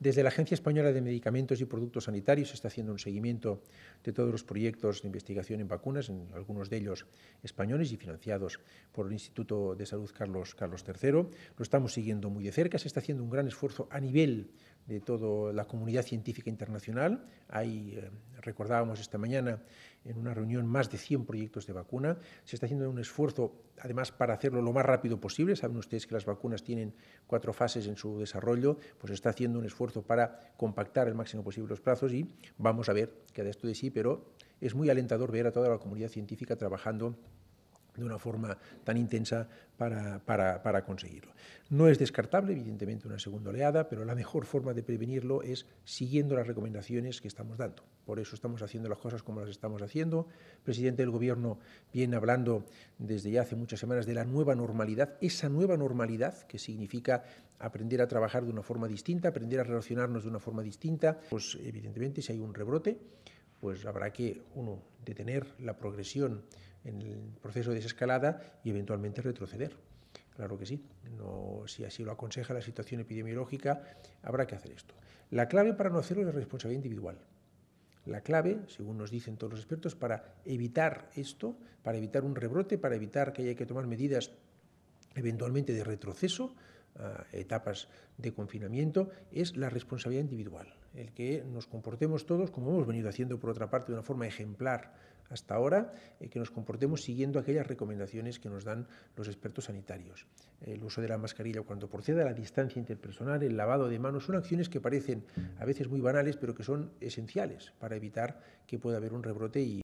Desde la Agencia Española de Medicamentos y Productos Sanitarios se está haciendo un seguimiento de todos los proyectos de investigación en vacunas, en algunos de ellos españoles y financiados por el Instituto de Salud Carlos, III. Lo estamos siguiendo muy de cerca, se está haciendo un gran esfuerzo a nivel de toda la comunidad científica internacional. Hay eh, recordábamos esta mañana en una reunión, más de 100 proyectos de vacuna. Se está haciendo un esfuerzo, además, para hacerlo lo más rápido posible. Saben ustedes que las vacunas tienen cuatro fases en su desarrollo, pues se está haciendo un esfuerzo para compactar el máximo posible los plazos y vamos a ver qué de esto de sí, pero es muy alentador ver a toda la comunidad científica trabajando de una forma tan intensa para, conseguirlo. No es descartable, evidentemente, una segunda oleada, pero la mejor forma de prevenirlo es siguiendo las recomendaciones que estamos dando. Por eso estamos haciendo las cosas como las estamos haciendo. El presidente del Gobierno viene hablando desde ya hace muchas semanas de la nueva normalidad, esa nueva normalidad que significa aprender a trabajar de una forma distinta, aprender a relacionarnos de una forma distinta. Pues, evidentemente, si hay un rebrote, pues habrá que, uno, detener la progresión en el proceso de desescalada y eventualmente retroceder. Claro que sí, si así lo aconseja la situación epidemiológica, habrá que hacer esto. La clave para no hacerlo es la responsabilidad individual. La clave, según nos dicen todos los expertos, para evitar esto, para evitar un rebrote, para evitar que haya que tomar medidas eventualmente de retroceso, eh, etapas de confinamiento, es la responsabilidad individual, el que nos comportemos todos, como hemos venido haciendo por otra parte de una forma ejemplar hasta ahora, eh, que nos comportemos siguiendo aquellas recomendaciones que nos dan los expertos sanitarios. El uso de la mascarilla cuando proceda, la distancia interpersonal, el lavado de manos, son acciones que parecen a veces muy banales, pero que son esenciales para evitar que pueda haber un rebrote y